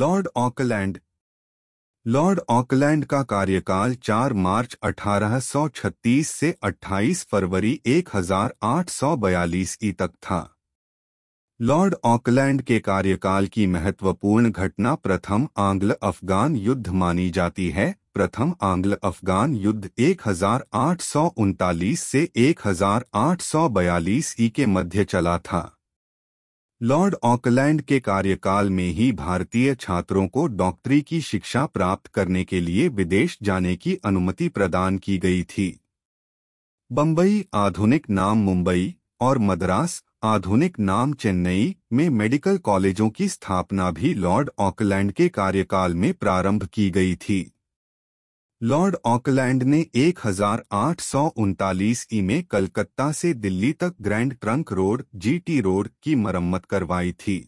Lord Auckland Lord Auckland का कार्यकाल 4 मार्च 1836 से 28 फरवरी 1842 की तक था लॉर्ड ऑकलैंड के कार्यकाल की महत्वपूर्ण घटना प्रथम आंग्ल अफगान युद्ध मानी जाती है प्रथम आंग्ल अफगान युद्ध एक से एक ई के मध्य चला था लॉर्ड ऑकलैंड के कार्यकाल में ही भारतीय छात्रों को डॉक्टरी की शिक्षा प्राप्त करने के लिए विदेश जाने की अनुमति प्रदान की गई थी बम्बई आधुनिक नाम मुंबई और मद्रास आधुनिक नाम चेन्नई में मेडिकल कॉलेजों की स्थापना भी लॉर्ड ऑकलैंड के कार्यकाल में प्रारंभ की गई थी लॉर्ड ऑकलैंड ने एक ई में कलकत्ता से दिल्ली तक grand trunk road GT road की मरम्मत करवाई थी